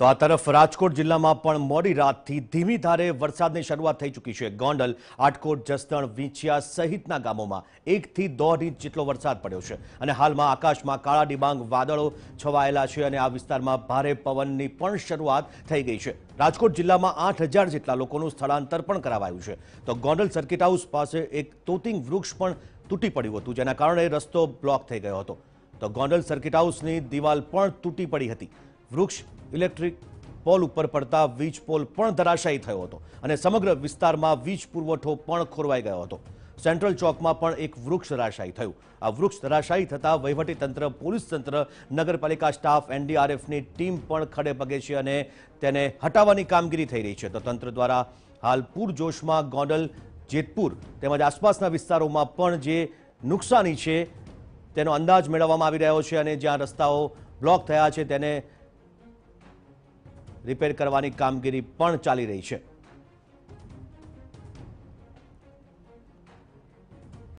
તો આ તરફ રાજકોટ જિલ્લામાં પણ મોડી રાતથી ધીમી ધારે વરસાદની શરૂઆત થઈ ચૂકી છે ગોંડલ આટકોટ જસદણ વીંછિયા સહિતના ગામોમાં એકથી દોઢ ઇંચ જેટલો વરસાદ પડ્યો છે અને હાલમાં આકાશમાં કાળા ડિબાંગ વાદળો છવાયેલા છે અને આ વિસ્તારમાં ભારે પવનની પણ શરૂઆત થઈ ગઈ છે રાજકોટ જિલ્લામાં આઠ જેટલા લોકોનું સ્થળાંતર પણ કરાવાયું છે તો ગોંડલ સર્કિટ હાઉસ પાસે એક તોતિંગ વૃક્ષ પણ તૂટી પડ્યું હતું જેના કારણે રસ્તો બ્લોક થઈ ગયો હતો તો ગોંડલ સર્કિટ હાઉસની દિવાલ પણ તૂટી પડી હતી વૃક્ષ ઇલેક્ટ્રિક પોલ ઉપર પડતા વીજ પોલ પણ ધરાશાયી થયો હતો અને સમગ્ર વિસ્તારમાં વીજ પુરવઠો પણ ખોરવાઈ ગયો હતો સેન્ટ્રલ ચોકમાં પણ એક વૃક્ષ ધરાશાયી થયું આ વૃક્ષ ધરાશાયી થતાં વહીવટીતંત્ર પોલીસ તંત્ર નગરપાલિકા સ્ટાફ એનડીઆરએફની ટીમ પણ ખડે પગે છે અને તેને હટાવવાની કામગીરી થઈ રહી છે તો તંત્ર દ્વારા હાલ પૂરજોશમાં ગોંડલ જેતપુર તેમજ આસપાસના વિસ્તારોમાં પણ જે નુકસાની છે તેનો અંદાજ મેળવવામાં આવી રહ્યો છે અને જ્યાં રસ્તાઓ બ્લોક થયા છે તેને રિપેર કરવાની કામગીરી પણ ચાલી રહી છે